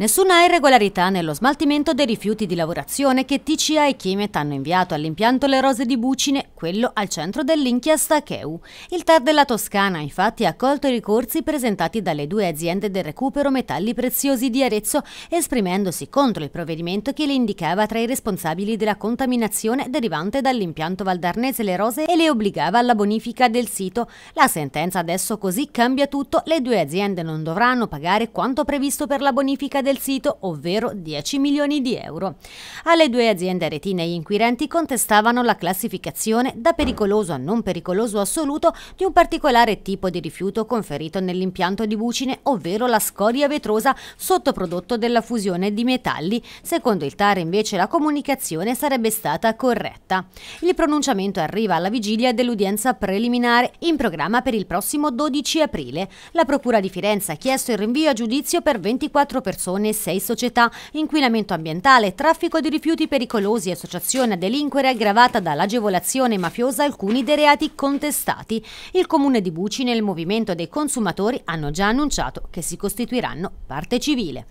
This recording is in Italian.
Nessuna irregolarità nello smaltimento dei rifiuti di lavorazione che TCA e Chimet hanno inviato all'impianto Le Rose di Bucine, quello al centro dell'inchiesta CHEU. Il TAR della Toscana infatti ha accolto i ricorsi presentati dalle due aziende del recupero metalli preziosi di Arezzo, esprimendosi contro il provvedimento che le indicava tra i responsabili della contaminazione derivante dall'impianto valdarnese Le Rose e le obbligava alla bonifica del sito. La sentenza adesso così cambia tutto, le due aziende non dovranno pagare quanto previsto per la bonifica del del sito, ovvero 10 milioni di euro. Alle due aziende aretine gli inquirenti contestavano la classificazione da pericoloso a non pericoloso assoluto di un particolare tipo di rifiuto conferito nell'impianto di Bucine, ovvero la scoria vetrosa sottoprodotto della fusione di metalli. Secondo il TAR invece la comunicazione sarebbe stata corretta. Il pronunciamento arriva alla vigilia dell'udienza preliminare in programma per il prossimo 12 aprile. La Procura di Firenze ha chiesto il rinvio a giudizio per 24 persone corruzione, sei società, inquinamento ambientale, traffico di rifiuti pericolosi, associazione a delinquere aggravata dall'agevolazione mafiosa alcuni dei reati contestati. Il comune di Bucine e il movimento dei consumatori hanno già annunciato che si costituiranno parte civile.